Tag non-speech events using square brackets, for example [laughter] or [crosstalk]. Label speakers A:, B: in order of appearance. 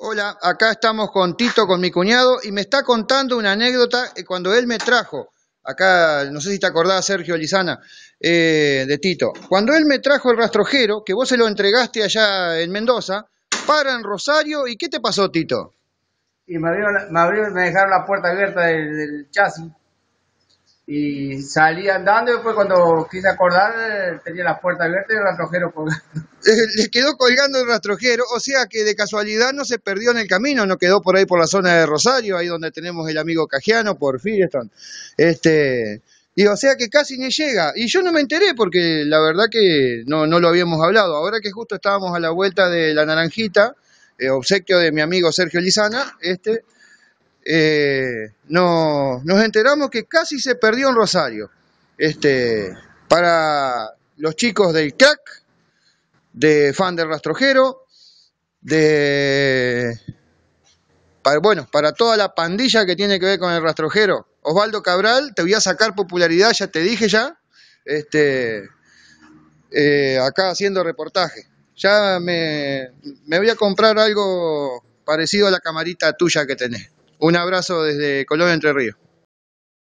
A: Hola, acá estamos con Tito, con mi cuñado, y me está contando una anécdota eh, cuando él me trajo, acá, no sé si te acordás, Sergio Lizana, eh, de Tito, cuando él me trajo el rastrojero, que vos se lo entregaste allá en Mendoza, para en Rosario, ¿y qué te pasó, Tito? Y me, abrieron, me, me dejaron la puerta abierta
B: del chasis y salí andando y después cuando quise acordar tenía la puerta abierta y el rastrojero colgando.
A: [laughs] Le quedó colgando el rastrojero, o sea que de casualidad no se perdió en el camino, no quedó por ahí por la zona de Rosario, ahí donde tenemos el amigo Cajiano, por Firestone. Este, y o sea que casi ni llega. Y yo no me enteré porque la verdad que no, no lo habíamos hablado. Ahora que justo estábamos a la vuelta de la naranjita, eh, obsequio de mi amigo Sergio Lizana, este eh, no, nos enteramos que casi se perdió en Rosario. Este, para los chicos del CAC, de Fan del Rastrojero, de... Para, bueno, para toda la pandilla que tiene que ver con el rastrojero. Osvaldo Cabral, te voy a sacar popularidad, ya te dije ya, este, eh, acá haciendo reportaje. Ya me voy a comprar algo parecido a la camarita tuya que tenés. Un abrazo desde Colombia Entre
B: Ríos.